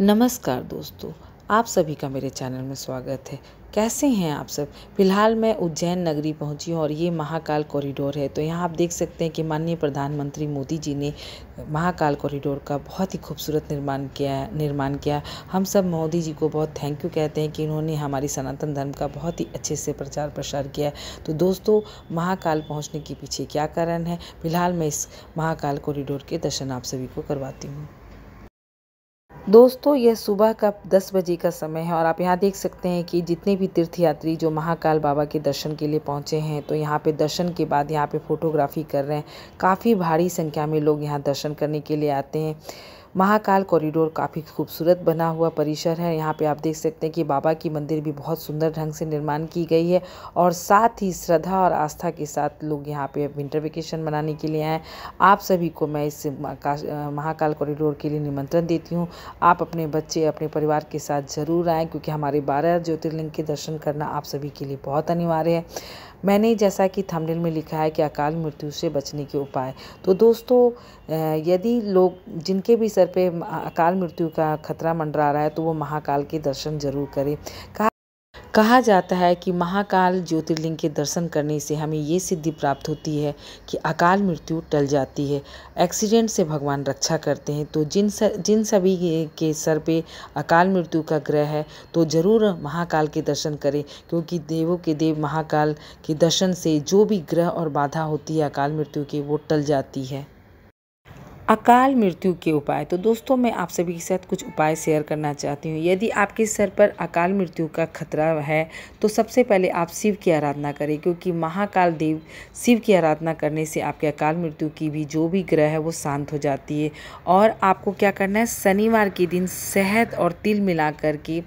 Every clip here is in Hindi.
नमस्कार दोस्तों आप सभी का मेरे चैनल में स्वागत है कैसे हैं आप सब फिलहाल मैं उज्जैन नगरी पहुंची हूं और ये महाकाल कॉरिडोर है तो यहाँ आप देख सकते हैं कि माननीय प्रधानमंत्री मोदी जी ने महाकाल कॉरिडोर का बहुत ही खूबसूरत निर्माण किया निर्माण किया हम सब मोदी जी को बहुत थैंक यू कहते हैं कि इन्होंने हमारी सनातन धर्म का बहुत ही अच्छे से प्रचार प्रसार किया तो दोस्तों महाकाल पहुँचने के पीछे क्या कारण है फिलहाल मैं इस महाकाल कॉरिडोर के दर्शन आप सभी को करवाती हूँ दोस्तों यह सुबह का दस बजे का समय है और आप यहाँ देख सकते हैं कि जितने भी तीर्थयात्री जो महाकाल बाबा के दर्शन के लिए पहुँचे हैं तो यहाँ पे दर्शन के बाद यहाँ पे फोटोग्राफी कर रहे हैं काफ़ी भारी संख्या में लोग यहाँ दर्शन करने के लिए आते हैं महाकाल कॉरिडोर काफ़ी खूबसूरत बना हुआ परिसर है यहाँ पे आप देख सकते हैं कि बाबा की मंदिर भी बहुत सुंदर ढंग से निर्माण की गई है और साथ ही श्रद्धा और आस्था के साथ लोग यहाँ पे विंटर वेकेशन मनाने के लिए आएँ आप सभी को मैं इस महाकाल कॉरिडोर के लिए निमंत्रण देती हूँ आप अपने बच्चे अपने परिवार के साथ ज़रूर आएँ क्योंकि हमारे बारह ज्योतिर्लिंग के दर्शन करना आप सभी के लिए बहुत अनिवार्य है मैंने जैसा कि थंबनेल में लिखा है कि अकाल मृत्यु से बचने के उपाय तो दोस्तों यदि लोग जिनके भी सर सर पे अकाल मृत्यु का खतरा मंडरा रहा है तो वो महाकाल के दर्शन जरूर करें कहा कहा जाता है कि महाकाल ज्योतिर्लिंग के दर्शन करने से हमें ये सिद्धि प्राप्त होती है कि अकाल मृत्यु टल जाती है एक्सीडेंट से भगवान रक्षा करते हैं तो जिन स, जिन सभी के सर पे अकाल मृत्यु का ग्रह है तो ज़रूर महाकाल के दर्शन करें क्योंकि देवों के देव महाकाल के दर्शन से जो भी ग्रह और बाधा होती है अकाल मृत्यु की वो टल जाती है अकाल मृत्यु के उपाय तो दोस्तों मैं आप सभी के साथ कुछ उपाय शेयर करना चाहती हूँ यदि आपके सर पर अकाल मृत्यु का खतरा है तो सबसे पहले आप शिव की आराधना करें क्योंकि महाकाल देव शिव की आराधना करने से आपके अकाल मृत्यु की भी जो भी ग्रह है वो शांत हो जाती है और आपको क्या करना है शनिवार के दिन शहद और तिल मिला करके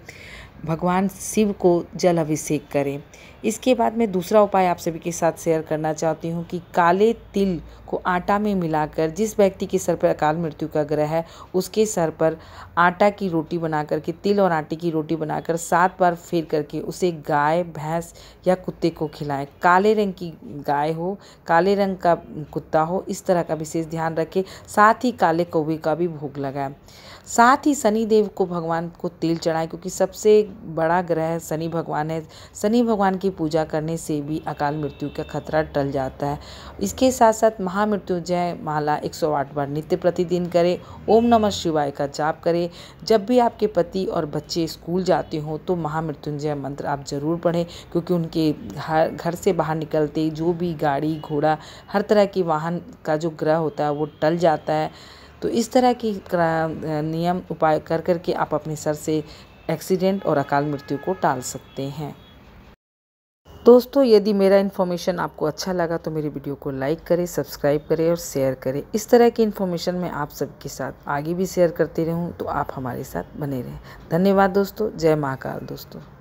भगवान शिव को जल अभिषेक करें इसके बाद मैं दूसरा उपाय आप सभी के साथ शेयर करना चाहती हूँ कि काले तिल को आटा में मिलाकर जिस व्यक्ति के सर पर अकाल मृत्यु का ग्रह है उसके सर पर आटा की रोटी बना करके तिल और आटे की रोटी बनाकर सात बार फेर करके उसे गाय भैंस या कुत्ते को खिलाएं काले रंग की गाय हो काले रंग का कुत्ता हो इस तरह का विशेष ध्यान रखें साथ ही काले कौवे का भी भोग लगाएं साथ ही शनिदेव को भगवान को तिल चढ़ाएं क्योंकि सबसे बड़ा ग्रह शनि भगवान है शनि भगवान की पूजा करने से भी अकाल मृत्यु का खतरा टल जाता है इसके साथ साथ महामृत्युंजय माला 108 बार नित्य प्रतिदिन करें ओम नमः शिवाय का जाप करें जब भी आपके पति और बच्चे स्कूल जाते हों तो महामृत्युंजय मंत्र आप ज़रूर पढ़ें क्योंकि उनके घर घर से बाहर निकलते जो भी गाड़ी घोड़ा हर तरह के वाहन का जो ग्रह होता है वो टल जाता है तो इस तरह की नियम उपाय कर करके आप अपने सर से एक्सीडेंट और अकाल मृत्यु को टाल सकते हैं दोस्तों यदि मेरा इन्फॉर्मेशन आपको अच्छा लगा तो मेरी वीडियो को लाइक करें सब्सक्राइब करें और शेयर करें इस तरह की इन्फॉर्मेशन मैं आप सबके साथ आगे भी शेयर करती रहूं तो आप हमारे साथ बने रहें धन्यवाद दोस्तों जय महाकाल दोस्तों